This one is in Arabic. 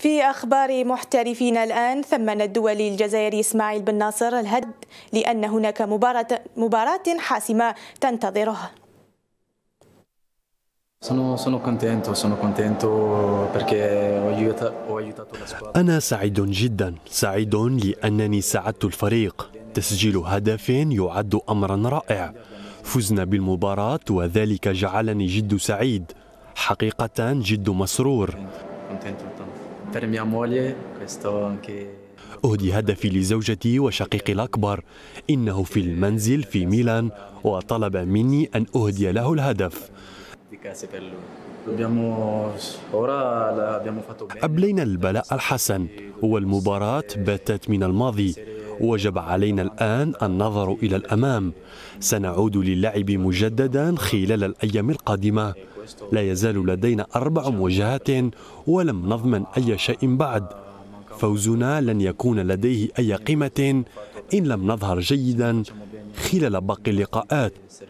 في أخبار محترفين الآن ثمن الدولي الجزائري إسماعيل بن ناصر الهد لأن هناك مباراة, مباراة حاسمة تنتظره أنا سعيد جدا سعيد لأنني ساعدت الفريق تسجيل هدف يعد أمرا رائع فزنا بالمباراة وذلك جعلني جد سعيد حقيقة جد مسرور أهدي هدفي لزوجتي وشقيقي الأكبر إنه في المنزل في ميلان وطلب مني أن أهدي له الهدف أبلينا البلاء الحسن والمباراة باتت من الماضي وجب علينا الآن النظر إلى الأمام سنعود للعب مجددا خلال الأيام القادمة لا يزال لدينا أربع مواجهات ولم نضمن أي شيء بعد فوزنا لن يكون لديه أي قيمة إن لم نظهر جيدا خلال باقي اللقاءات